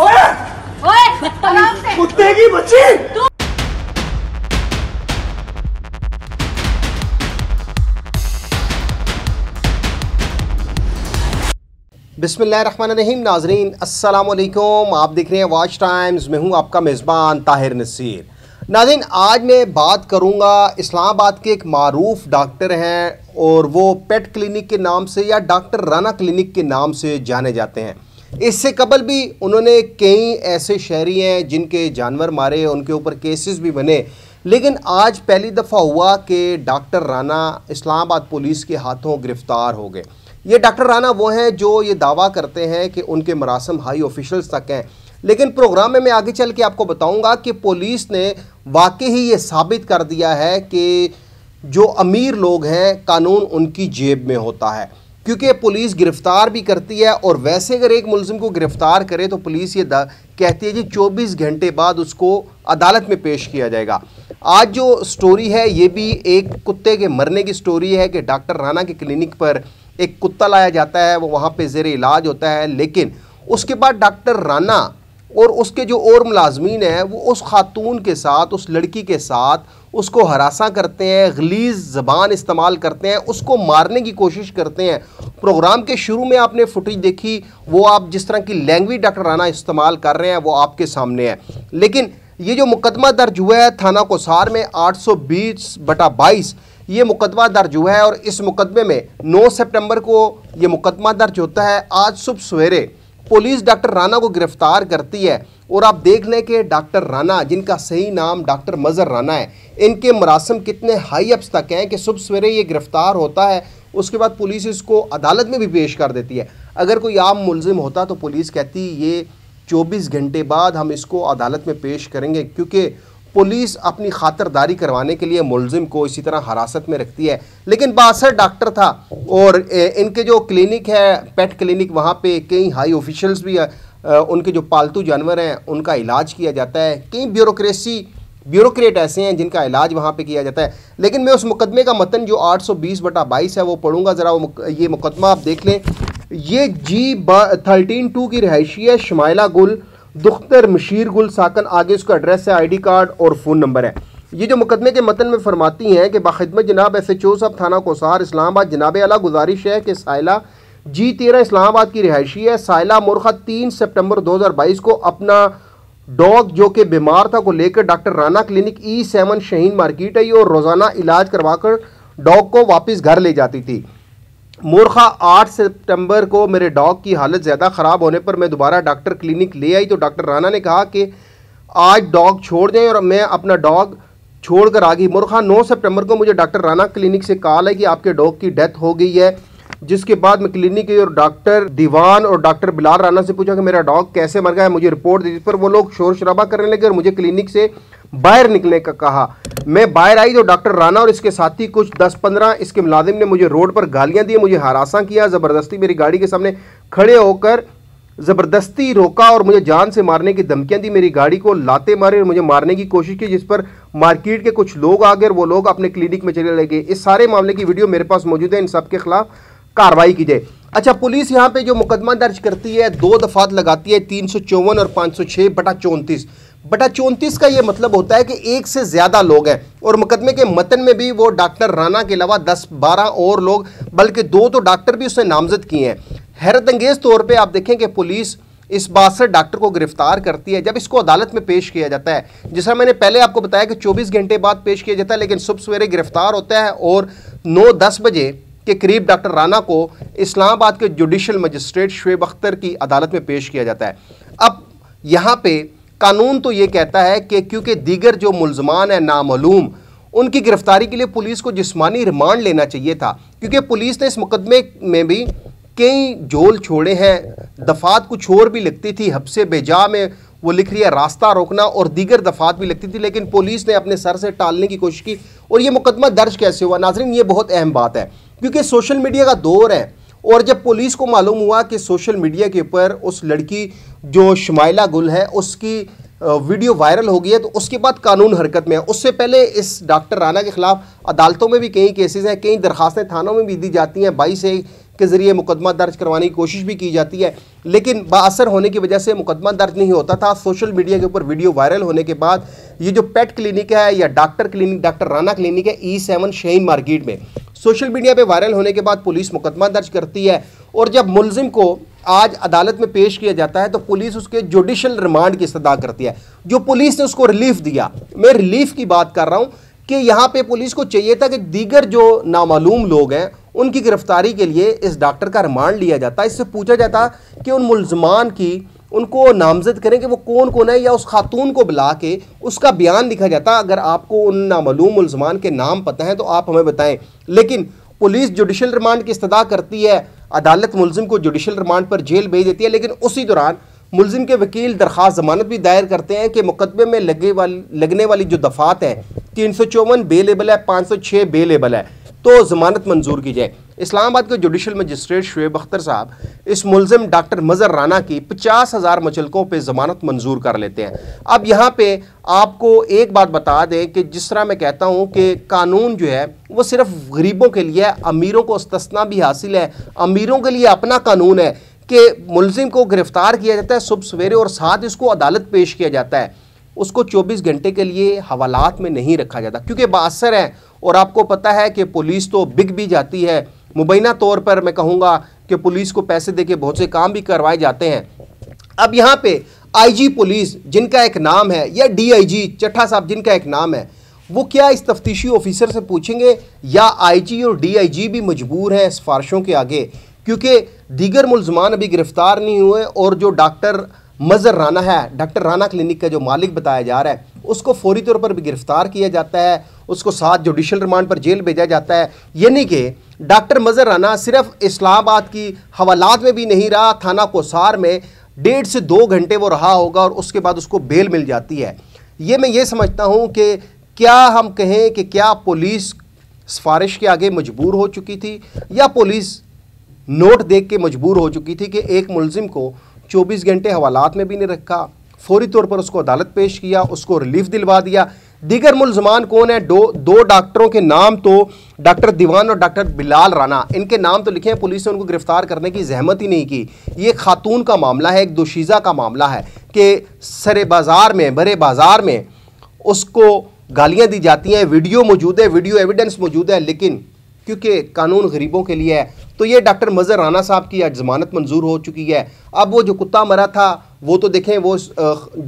कुत्ते की बच्ची रहीम नाजरीन असलकुम आप देख रहे हैं वॉच टाइम्स मैं हूं आपका मेज़बान ताहिर नसीर नाजरीन आज मैं बात करूंगा इस्लामाबाद के एक मरूफ डॉक्टर हैं और वो पेट क्लिनिक के नाम से या डॉक्टर राना क्लिनिक के नाम से जाने जाते हैं इससे कबल भी उन्होंने कई ऐसे शहरी हैं जिनके जानवर मारे उनके ऊपर केसेस भी बने लेकिन आज पहली दफ़ा हुआ कि डॉक्टर राना इस्लामाबाद पुलिस के हाथों गिरफ्तार हो गए ये डॉक्टर राना वो हैं जो ये दावा करते हैं कि उनके मरासम हाई ऑफिशल्स तक हैं लेकिन प्रोग्राम में मैं आगे चल के आपको बताऊंगा कि पुलिस ने वाकई ही ये साबित कर दिया है कि जो अमीर लोग हैं कानून उनकी जेब में होता है क्योंकि पुलिस गिरफ्तार भी करती है और वैसे अगर एक मुलम को गिरफ्तार करे तो पुलिस ये कहती है जी 24 घंटे बाद उसको अदालत में पेश किया जाएगा आज जो स्टोरी है ये भी एक कुत्ते के मरने की स्टोरी है कि डॉक्टर राना के क्लिनिक पर एक कुत्ता लाया जाता है वो वहाँ पे जेर इलाज होता है लेकिन उसके बाद डॉक्टर राना और उसके जो और मुलाजमीन हैं वो उस खातून के साथ उस लड़की के साथ उसको हरासा करते हैं गलीज ज़बान इस्तेमाल करते हैं उसको मारने की कोशिश करते हैं प्रोग्राम के शुरू में आपने फुटेज देखी वो आप जिस तरह की लैंग्वेज डॉक्टर राना इस्तेमाल कर रहे हैं वो आपके सामने है लेकिन ये जो मुकदमा दर्ज हुआ है थाना कोसार में 820 बटा 22 ये मुकदमा दर्ज हुआ है और इस मुकदमे में 9 सितंबर को ये मुकदमा दर्ज होता है आज सुबह सवेरे पुलिस डॉक्टर राणा को गिरफ्तार करती है और आप देख लें कि डॉक्टर राणा जिनका सही नाम डॉक्टर मज़र राणा है इनके मरासम कितने हाई अप्स तक हैं कि सुबह सवेरे ये गिरफ़्तार होता है उसके बाद पुलिस इसको अदालत में भी पेश कर देती है अगर कोई आम मुलजिम होता तो पुलिस कहती ये 24 घंटे बाद हम इसको अदालत में पेश करेंगे क्योंकि पुलिस अपनी खातरदारी करवाने के लिए मुलजिम को इसी तरह हरासत में रखती है लेकिन बासर डॉक्टर था और इनके जो क्लिनिक है पेट क्लिनिक वहाँ पे कई हाई ऑफिशल्स भी उनके जो पालतू जानवर हैं उनका इलाज किया जाता है कई ब्यूरोक्रेसी ब्यूरोक्रेट ऐसे हैं जिनका इलाज वहाँ पे किया जाता है लेकिन मैं उस मुकदमे का मतन जो 820 बटा 22 है वो पढ़ूंगा ज़रा वो मुक, ये मुकदमा आप देख लें ये जी थर्टीन टू की रहायशी है शमाइला गुल दुख्तर मशीर गुल साकन आगे उसका एड्रेस है आईडी कार्ड और फ़ोन नंबर है ये जो मुकदमे के मतन में फरमाती हैं कि बाखिदमत जनाब एस एच ओ साहब थाना कोसार इस्लामाबाद जनाब अला गुजारिश है कि साइला जी तेरह इस्लामाबाद की रिहायशी है साइला मुरखा तीन दो हज़ार बाईस को अपना डॉग जो कि बीमार था को लेकर doctor Rana clinic E seven Shaheen market है और रोज़ाना इलाज करवा कर डॉग को वापस घर ले जाती थी मोरखा 8 सितंबर को मेरे डॉग की हालत ज़्यादा ख़राब होने पर मैं दोबारा डॉक्टर क्लिनिक ले आई तो डॉक्टर राना ने कहा कि आज डॉग छोड़ दें और मैं अपना डॉग छोड़ कर आ गई मुरखा नौ सितंबर को मुझे डॉक्टर राना क्लिनिक से कॉल है कि आपके डॉग की डेथ हो गई है जिसके बाद मैं क्लिनिक गई और डॉक्टर दीवान और डॉक्टर बिलाल राना से पूछा कि मेरा डॉग कैसे मर गया है मुझे रिपोर्ट दी जिस पर वो लोग शोर शराबा करने लगे और मुझे क्लिनिक से बाहर निकलने का कहा मैं बाहर आई तो डॉक्टर राणा और इसके साथी कुछ 10-15 इसके मुलाजिम ने मुझे रोड पर गालियां दी मुझे हरासा किया ज़बरदस्ती मेरी गाड़ी के सामने खड़े होकर ज़बरदस्ती रोका और मुझे जान से मारने की धमकियां दी मेरी गाड़ी को लाते मारे और मुझे मारने की कोशिश की जिस पर मार्केट के कुछ लोग आ गए और वो लोग अपने क्लिनिक में चले गए इस सारे मामले की वीडियो मेरे पास मौजूद है इन सब के खिलाफ कार्रवाई की जाए अच्छा पुलिस यहाँ पे जो मुकदमा दर्ज करती है दो दफात लगाती है तीन सौ चौवन और पाँच सौ छः बटा चौंतीस बटा चौंतीस का ये मतलब होता है कि एक से ज़्यादा लोग हैं और मुकदमे के मतन में भी वो डॉक्टर राणा के अलावा दस बारह और लोग बल्कि दो तो डॉक्टर भी उसने नामजद किए हैं हैरतंगेज़ तौर पर आप देखें कि पुलिस इस बासर डॉक्टर को गिरफ्तार करती है जब इसको अदालत में पेश किया जाता है जैसा मैंने पहले आपको बताया कि 24 घंटे बाद पेश किया जाता है लेकिन सुबह सवेरे गिरफ्तार होता है और 9-10 बजे के करीब डॉक्टर राना को इस्लामाबाद के जुडिशल मजिस्ट्रेट शुएब अख्तर की अदालत में पेश किया जाता है अब यहाँ पर कानून तो ये कहता है कि क्योंकि दीगर जो मुलजमान है नामूम उनकी गिरफ्तारी के लिए पुलिस को जिसमानी रिमांड लेना चाहिए था क्योंकि पुलिस ने इस मुकदमे में भी कई झोल छोड़े हैं दफात कुछ और भी लगती थी हबसे बेजा में वो लिख रही है रास्ता रोकना और दीगर दफात भी लगती थी लेकिन पुलिस ने अपने सर से टालने की कोशिश की और ये मुकदमा दर्ज कैसे हुआ नाजरीन ये बहुत अहम बात है क्योंकि सोशल मीडिया का दौर है और जब पुलिस को मालूम हुआ कि सोशल मीडिया के ऊपर उस लड़की जो शुमाइला गुल है उसकी वीडियो वायरल हो गई है तो उसके बाद कानून हरकत में है उससे पहले इस डॉक्टर राना के ख़िलाफ़ अदालतों में भी कई केसेस हैं कई दरखास्तें थानों में भी दी जाती हैं बाईस के ज़रिए मुकदमा दर्ज करवाने की कोशिश भी की जाती है लेकिन बासर होने की वजह से मुकदमा दर्ज नहीं होता था सोशल मीडिया के ऊपर वीडियो वायरल होने के बाद ये जो पेट क्लिनिक है या doctor clinic doctor Rana clinic है ई सेवन शहीन मार्केट में सोशल मीडिया पे वायरल होने के बाद पुलिस मुकदमा दर्ज करती है और जब मुलजिम को आज अदालत में पेश किया जाता है तो पुलिस उसके जुडिशल रिमांड की सदा करती है जो पुलिस ने उसको रिलीफ दिया मैं रिलीफ की बात कर रहा हूँ कि यहाँ पे पुलिस को चाहिए था कि दीगर जो नामालूम लोग हैं उनकी गिरफ्तारी के लिए इस डॉक्टर का रिमांड लिया जाता इससे पूछा जाता कि उन मुलजमान की उनको नामजद करें कि वो कौन कौन है या उस खातून को बुला के उसका बयान लिखा जाता अगर आपको उन नामूम मुलजमान के नाम पता है तो आप हमें बताएं लेकिन पुलिस जुडिशल रिमांड की इस्तः करती है अदालत मुलजिम को जुडिशल रिमांड पर जेल भेज देती है लेकिन उसी दौरान मुलजिम के वकील दरख्वास जमानत भी दायर करते हैं कि मुकदमे में लगे वाली लगने वाली जो दफात हैं तीन सौ चौवन बेलेबल है पाँच सौ छः बेलेबल है तो ज़मानत मंजूर की जाए इस्लामाबाद के जुडिशल मजिस्ट्रेट शुएब अख्तर साहब इस मुलजम डॉक्टर मज़र राना की पचास हज़ार मुचलकों पर ज़मानत मंजूर कर लेते हैं अब यहाँ पर आपको एक बात बता दें कि जिस तरह मैं कहता हूँ कि कानून जो है वो सिर्फ गरीबों के लिए अमीरों को उसना भी हासिल है अमीरों के लिए अपना कानून है कि मुलजिम को गिरफ़्तार किया जाता है सुबह सवेरे और साथ इसको अदालत पेश किया जाता है उसको 24 घंटे के लिए हवालात में नहीं रखा जाता क्योंकि बासर हैं और आपको पता है कि पुलिस तो बिक भी जाती है मुबैना तौर पर मैं कहूँगा कि पुलिस को पैसे दे के बहुत से काम भी करवाए जाते हैं अब यहाँ पर आईजी पुलिस जिनका एक नाम है या डीआईजी चट्ठा साहब जिनका एक नाम है वो क्या इस तफ्तीशी ऑफिसर से पूछेंगे या आईजी और डीआईजी भी मजबूर हैं सिफारशों के आगे क्योंकि दीगर मुलजमान अभी गिरफ़्तार नहीं हुए और जो डॉक्टर मज़र राना है डॉक्टर राना क्लिनिक का जो मालिक बताया जा रहा है उसको फौरी तौर पर भी गिरफ्तार किया जाता है उसको साथ जुडिशल रिमांड पर जेल भेजा जाता है यानी कि डॉक्टर मज़र राना सिर्फ इस्लामाबाद की हवालात में भी नहीं रहा थाना कोसार में डेढ़ से दो घंटे वो रहा होगा और उसके बाद उसको बेल मिल जाती है ये मैं ये समझता हूँ कि क्या हम कहें कि क्या पुलिस सिफारिश के आगे मजबूर हो चुकी थी या पुलिस नोट देख के मजबूर हो चुकी थी कि एक मुलजिम को 24 घंटे हवालात में भी नहीं रखा फौरी तौर पर उसको अदालत पेश किया उसको रिलीफ दिलवा दिया दीगर मुलजमान कौन है दो दो डॉक्टरों के नाम तो डॉक्टर दीवान और डॉक्टर बिलाल राना इनके नाम तो लिखे हैं पुलिस ने उनको गिरफ्तार करने की जहमत ही नहीं की ये खातून का मामला है एक दोशीज़ा का मामला है कि सरे बाज़ार में बड़े बाज़ार में उसको गालियाँ दी जाती हैं वीडियो मौजूद है वीडियो एविडेंस मौजूद है लेकिन क्योंकि कानून गरीबों के लिए है तो ये डॉक्टर मज़र राना साहब की आज जमानत मंजूर हो चुकी है अब वो जो कुत्ता मरा था वो तो देखें वो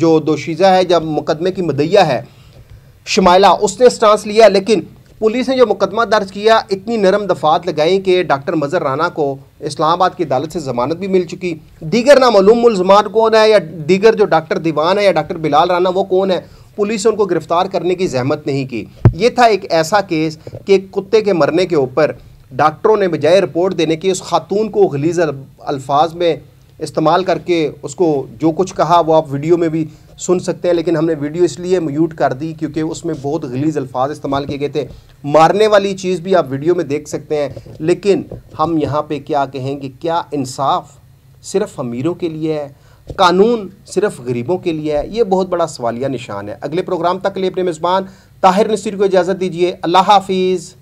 जो दोशीज़ा है जब मुकदमे की मदैया है शमाइला उसने स्टांस लिया लेकिन पुलिस ने जो मुकदमा दर्ज किया इतनी नरम दफात लगाई कि डॉक्टर मज़र राना को इस्लामाबाद की अदालत से जमानत भी मिल चुकी दीगर नामूम मुलजमान कौन है या दीगर जो डॉक्टर दीवान है या डॉक्टर बिलाल राना वो कौन है पुलिस उनको गिरफ्तार करने की जहमत नहीं की ये था एक ऐसा केस कि कुत्ते के मरने के ऊपर डॉक्टरों ने बजाय रिपोर्ट देने की उस खातून को गलीज अल्फाज में इस्तेमाल करके उसको जो कुछ कहा वो आप वीडियो में भी सुन सकते हैं लेकिन हमने वीडियो इसलिए म्यूट कर दी क्योंकि उसमें बहुत गलीज अल्फाज इस्तेमाल किए गए थे मारने वाली चीज़ भी आप वीडियो में देख सकते हैं लेकिन हम यहाँ पे क्या कहेंगे क्या इंसाफ सिर्फ अमीरों के लिए है कानून सिर्फ गरीबों के लिए है ये बहुत बड़ा सवालिया निशान है अगले प्रोग्राम तक लिए अपने मेज़बान ताहिर नसीर को इजाज़त दीजिए अल्लाह हाफिज़